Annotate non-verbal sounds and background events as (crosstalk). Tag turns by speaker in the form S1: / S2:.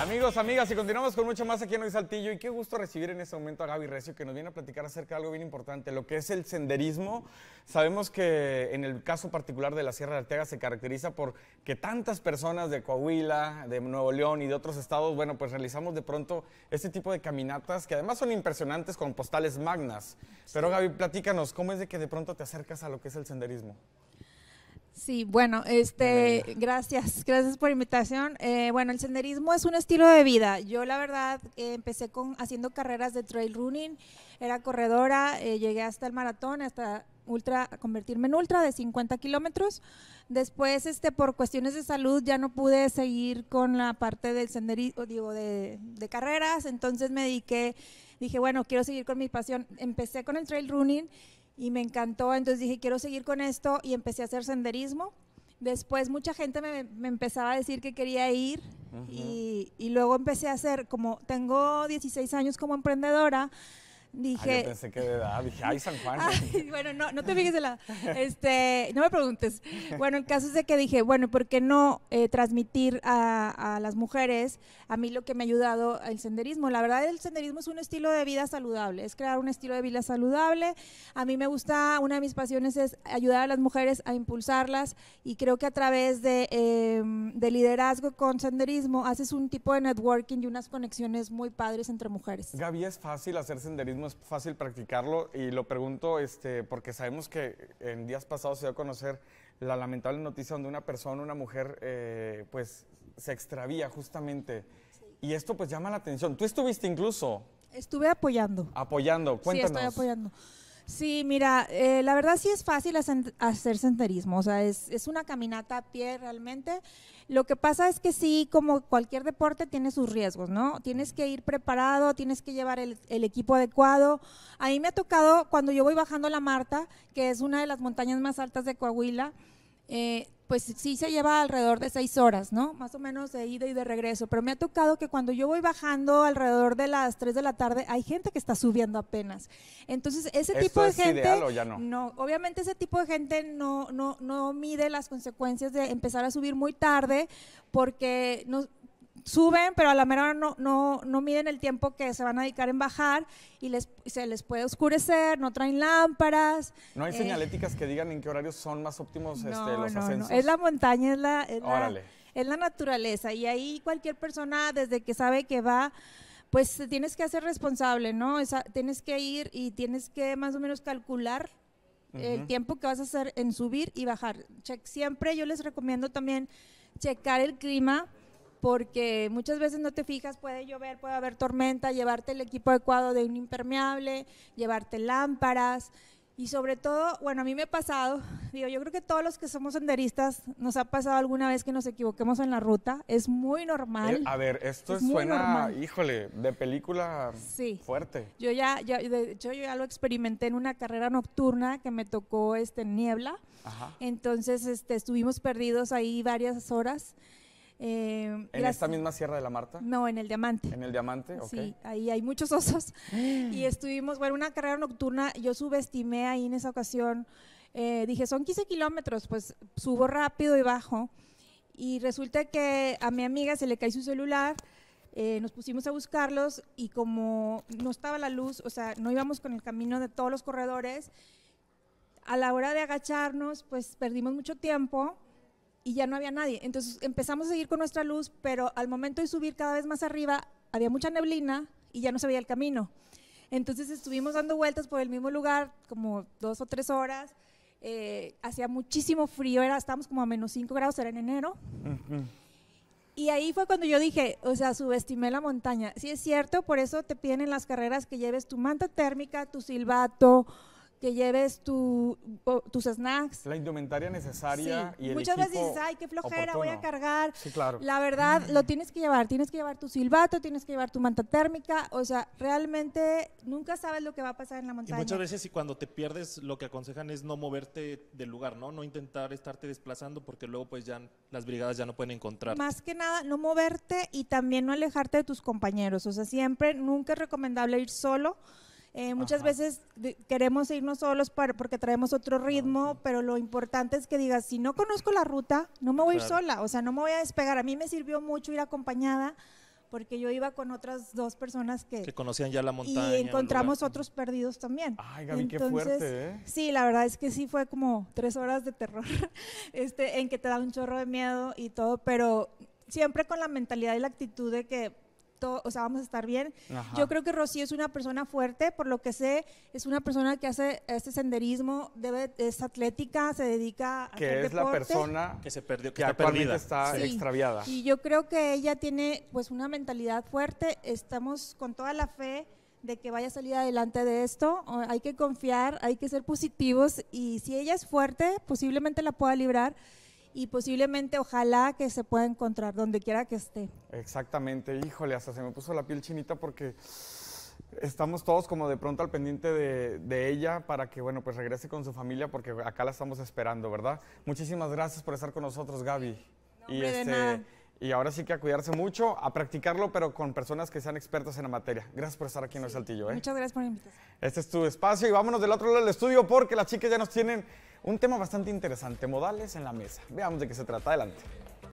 S1: Amigos, amigas, y continuamos con mucho más aquí en Hoy Saltillo. Y qué gusto recibir en este momento a Gaby Recio, que nos viene a platicar acerca de algo bien importante, lo que es el senderismo. Sabemos que en el caso particular de la Sierra de Arteaga se caracteriza por que tantas personas de Coahuila, de Nuevo León y de otros estados, bueno, pues realizamos de pronto este tipo de caminatas que además son impresionantes con postales magnas. Pero Gaby, platícanos, ¿cómo es de que de pronto te acercas a lo que es el senderismo?
S2: Sí, bueno, este, gracias, gracias por la invitación. Eh, bueno, el senderismo es un estilo de vida. Yo la verdad empecé con haciendo carreras de trail running, era corredora, eh, llegué hasta el maratón, hasta ultra, convertirme en ultra de 50 kilómetros. Después, este, por cuestiones de salud, ya no pude seguir con la parte del senderismo, digo, de, de carreras. Entonces me dediqué, dije, bueno, quiero seguir con mi pasión. Empecé con el trail running y me encantó, entonces dije, quiero seguir con esto y empecé a hacer senderismo. Después mucha gente me, empezaba a decir que quería ir y, y luego empecé a hacer, como tengo 16 años como emprendedora, Dije. Ah, pensé
S1: que de edad. Dije, ay, San Juan.
S2: (laughs) bueno, no, te fijes en la. Este, no me preguntes. Bueno, el caso es de que dije, bueno, ¿por qué no eh, transmitir a, las mujeres a mí lo que me ha ayudado el senderismo? La verdad, el senderismo es un estilo de vida saludable, es crear un estilo de vida saludable. A mí me gusta, una de mis pasiones es ayudar a las mujeres a impulsarlas y creo que a través de, em, de liderazgo con senderismo haces un tipo de networking y unas conexiones muy padres entre mujeres.
S1: Gaby, es fácil hacer senderismo es fácil practicarlo y lo pregunto este, porque sabemos que en días pasados se dio a conocer la lamentable noticia donde una persona, una mujer, eh, pues se extravía justamente. Y esto pues llama la atención. Tú estuviste incluso.
S2: Estuve apoyando.
S1: Apoyando, cuéntanos. Sí, estoy
S2: apoyando. Sí, mira, eh, la verdad sí es fácil hacer senderismo, o sea, es, una caminata a pie realmente. Lo que pasa es que sí, como cualquier deporte, tiene sus riesgos, ¿no? Tienes que ir preparado, tienes que llevar el, el equipo adecuado. A mí me ha tocado, cuando yo voy bajando la Marta, que es una de las montañas más altas de Coahuila, eh, pues sí se lleva alrededor de seis horas, ¿no? Más o menos de ida y de regreso. Pero me ha tocado que cuando yo voy bajando alrededor de las tres de la tarde, hay gente que está subiendo apenas. Entonces, ese tipo de gente. o ya no? no, obviamente ese tipo de gente no, no, no mide las consecuencias de empezar a subir muy tarde, porque no, suben, pero a la mera no, no, no miden el tiempo que se van a dedicar en bajar y les, se les puede oscurecer, no traen lámparas. ¿No hay eh, señaléticas
S1: que digan en qué horarios son más óptimos este, los no, ascensos? No. Es la
S2: montaña, es la, es la, naturaleza y ahí cualquier persona desde que sabe que va pues tienes que hacer responsable, ¿no? tienes que ir y tienes que más o menos calcular el tiempo que vas a hacer en subir y bajar. siempre yo les recomiendo también checar el clima porque muchas veces no te fijas, puede llover, puede haber tormenta, llevarte el equipo adecuado de un impermeable, llevarte lámparas y sobre todo, bueno, a mí me ha pasado, digo, yo creo que todos los que somos senderistas nos ha pasado alguna vez que nos equivoquemos en la ruta, es muy normal. Eh, a
S1: ver, esto suena, híjole, de película sí. fuerte.
S2: Yo ya, de hecho yo ya lo experimenté en una carrera nocturna que me tocó este niebla. Entonces, este, estuvimos perdidos ahí varias horas Em, ¿En esta misma
S1: Sierra de la Marta?
S2: No, en el Diamante. ¿En el
S1: Diamante? Sí,
S2: ahí hay muchos osos. (gasps) y estuvimos, bueno, una carrera nocturna, yo subestimé ahí en esa ocasión. Eh, dije, son 15 kilómetros, pues subo rápido y bajo. Y resulta que a mi amiga se le cae su celular, eh, nos pusimos a buscarlos y como no estaba la luz, o sea, no íbamos con el camino de todos los corredores, a la hora de agacharnos, pues perdimos mucho tiempo y ya no había nadie. Entonces empezamos a seguir con nuestra luz, pero al momento de subir cada vez más arriba, había mucha neblina y ya no se veía el camino. Entonces estuvimos dando vueltas por el mismo lugar como dos o tres horas. Eh, hacía muchísimo frío, era, estábamos como a menos 5 grados, era en enero. Y ahí fue cuando yo dije, o sea, subestimé la montaña. Sí es cierto, por eso te piden en las carreras que lleves tu manta térmica, tu silbato, que lleves tu, tus snacks.
S1: La indumentaria necesaria y el Muchas veces dices, ay, qué flojera, voy a cargar. claro. La
S2: verdad, lo tienes que llevar. Tienes que llevar tu silbato, tienes que llevar tu manta térmica. O sea, realmente nunca sabes lo que va a pasar en la montaña. Y muchas veces, y cuando te pierdes, lo que aconsejan es no moverte del lugar, ¿no? No intentar estarte desplazando porque luego, pues ya las brigadas ya no pueden encontrar. Más que nada, no moverte y también no alejarte de tus compañeros. O sea, siempre, nunca es recomendable ir solo eh, muchas veces queremos irnos solos porque traemos otro ritmo, pero lo importante es que digas, si no conozco la ruta, no me voy a ir sola, o sea, no me voy a despegar. A mí me sirvió mucho ir acompañada porque yo iba con otras dos personas que, conocían ya la montaña. Y encontramos otros perdidos también. Ay, Gaby, qué fuerte, ¿eh? Sí, la verdad es que sí fue como tres horas de terror, (laughs) este, en que te da un chorro de miedo y todo, pero siempre con la mentalidad y la actitud de que o sea, vamos a estar bien. Yo creo que Rocío es una persona fuerte, por lo que sé, es una persona que hace este senderismo, debe, es atlética, se dedica a... Que es la persona
S1: que se perdió, que, que está está extraviada. Y
S2: yo creo que ella tiene pues una mentalidad fuerte, estamos con toda la fe de que vaya a salir adelante de esto. Hay que confiar, hay que ser positivos y si ella es fuerte, posiblemente la pueda librar y posiblemente ojalá que se pueda encontrar donde quiera que esté.
S1: Exactamente, híjole, hasta se me puso la piel chinita porque estamos todos como de pronto al pendiente de, ella para que, bueno, pues regrese con su familia porque acá la estamos esperando, ¿verdad? Muchísimas gracias por estar con nosotros, Gaby. No, este, y ahora sí que a cuidarse mucho, a practicarlo, pero con personas que sean expertas en la materia. Gracias por estar aquí en El Saltillo. ¿eh? Muchas
S2: gracias por la invitación.
S1: Este es tu espacio y vámonos del otro lado del estudio porque las chicas ya nos tienen un tema bastante interesante, modales en la mesa. Veamos de qué se trata. Adelante.